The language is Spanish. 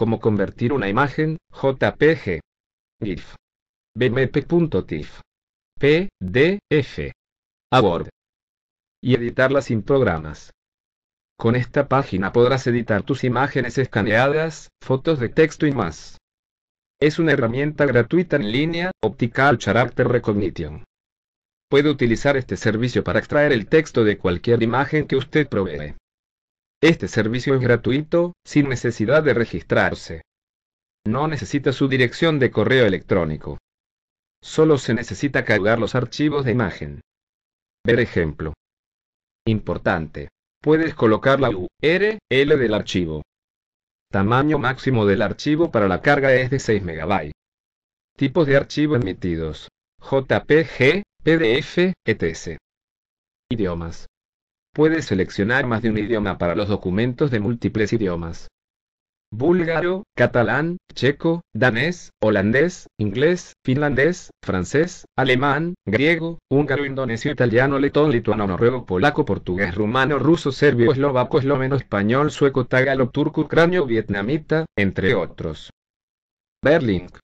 Cómo convertir una imagen, JPG. GIF. bmp.tif, PDF. Word, Y editarla sin programas. Con esta página podrás editar tus imágenes escaneadas, fotos de texto y más. Es una herramienta gratuita en línea, Optical Character Recognition. Puede utilizar este servicio para extraer el texto de cualquier imagen que usted provee. Este servicio es gratuito, sin necesidad de registrarse. No necesita su dirección de correo electrónico. Solo se necesita cargar los archivos de imagen. Ver ejemplo. Importante. Puedes colocar la URL del archivo. Tamaño máximo del archivo para la carga es de 6 MB. Tipos de archivo emitidos. JPG, PDF, etc. Idiomas. Puedes seleccionar más de un idioma para los documentos de múltiples idiomas. Búlgaro, catalán, checo, danés, holandés, inglés, finlandés, francés, alemán, griego, húngaro, indonesio, italiano, letón, lituano, noruego, polaco, portugués, rumano, ruso, serbio, eslovaco, esloveno, español, sueco, tagalo, turco, ucranio, vietnamita, entre otros. Berlink.